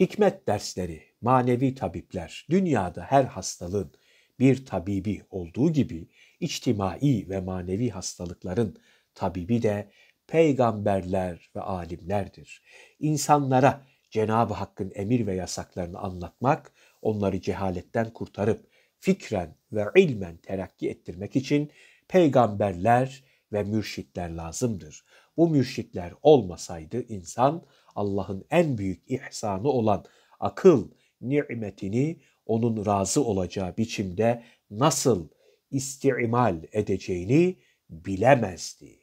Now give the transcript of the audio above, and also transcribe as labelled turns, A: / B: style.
A: Hikmet dersleri, manevi tabipler, dünyada her hastalığın bir tabibi olduğu gibi içtimai ve manevi hastalıkların tabibi de peygamberler ve alimlerdir. İnsanlara Cenab-ı Hakk'ın emir ve yasaklarını anlatmak, onları cehaletten kurtarıp fikren ve ilmen terakki ettirmek için peygamberler ve mürşitler lazımdır. Bu mürşitler olmasaydı insan Allah'ın en büyük ihsanı olan akıl nimetini onun razı olacağı biçimde nasıl istimal edeceğini bilemezdi.